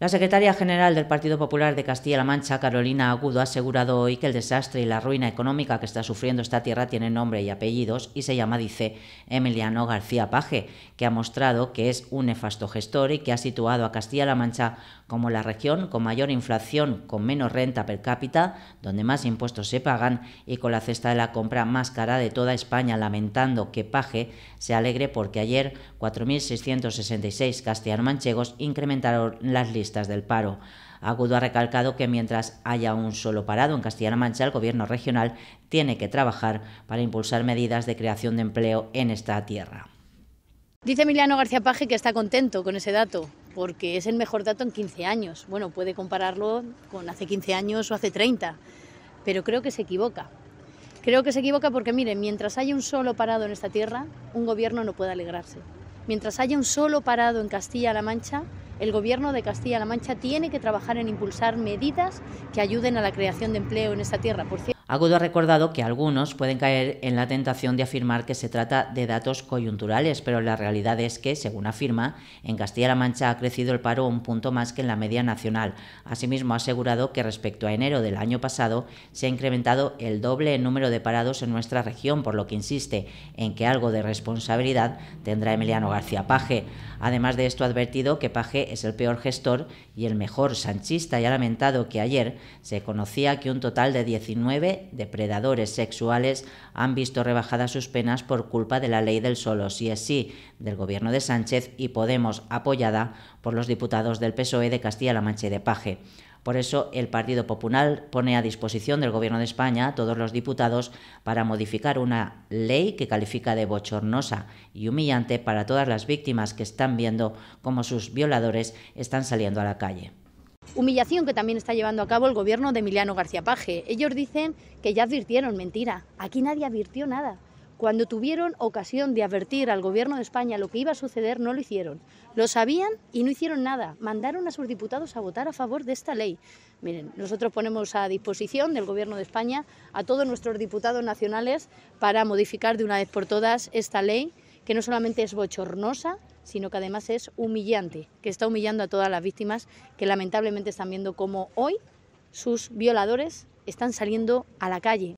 La secretaria general del Partido Popular de Castilla-La Mancha, Carolina Agudo, ha asegurado hoy que el desastre y la ruina económica que está sufriendo esta tierra tiene nombre y apellidos y se llama, dice, Emiliano García Paje, que ha mostrado que es un nefasto gestor y que ha situado a Castilla-La Mancha como la región con mayor inflación, con menos renta per cápita, donde más impuestos se pagan y con la cesta de la compra más cara de toda España, lamentando que Paje se alegre porque ayer 4.666 castellanomanchegos incrementaron las listas del paro. Agudo ha recalcado que mientras haya un solo parado en Castilla-La Mancha, el gobierno regional tiene que trabajar para impulsar medidas de creación de empleo en esta tierra. Dice Emiliano García Paje que está contento con ese dato, porque es el mejor dato en 15 años. Bueno, puede compararlo con hace 15 años o hace 30, pero creo que se equivoca. Creo que se equivoca porque, miren, mientras haya un solo parado en esta tierra, un gobierno no puede alegrarse. Mientras haya un solo parado en Castilla-La Mancha, el Gobierno de Castilla-La Mancha tiene que trabajar en impulsar medidas que ayuden a la creación de empleo en esta tierra. Agudo ha recordado que algunos pueden caer en la tentación de afirmar que se trata de datos coyunturales, pero la realidad es que, según afirma, en Castilla-La Mancha ha crecido el paro un punto más que en la media nacional. Asimismo, ha asegurado que respecto a enero del año pasado se ha incrementado el doble número de parados en nuestra región, por lo que insiste en que algo de responsabilidad tendrá Emiliano García Paje. Además de esto, ha advertido que Paje es el peor gestor y el mejor sanchista y ha lamentado que ayer se conocía que un total de 19 depredadores sexuales han visto rebajadas sus penas por culpa de la ley del solo si es sí del gobierno de Sánchez y Podemos apoyada por los diputados del PSOE de Castilla-La Mancha y de Paje. Por eso, el Partido Popular pone a disposición del Gobierno de España a todos los diputados para modificar una ley que califica de bochornosa y humillante para todas las víctimas que están viendo cómo sus violadores están saliendo a la calle. Humillación que también está llevando a cabo el gobierno de Emiliano García Page. Ellos dicen que ya advirtieron, mentira, aquí nadie advirtió nada. Cuando tuvieron ocasión de advertir al gobierno de España lo que iba a suceder, no lo hicieron. Lo sabían y no hicieron nada. Mandaron a sus diputados a votar a favor de esta ley. Miren, nosotros ponemos a disposición del Gobierno de España a todos nuestros diputados nacionales para modificar de una vez por todas esta ley, que no solamente es bochornosa, sino que además es humillante, que está humillando a todas las víctimas que lamentablemente están viendo cómo hoy sus violadores están saliendo a la calle.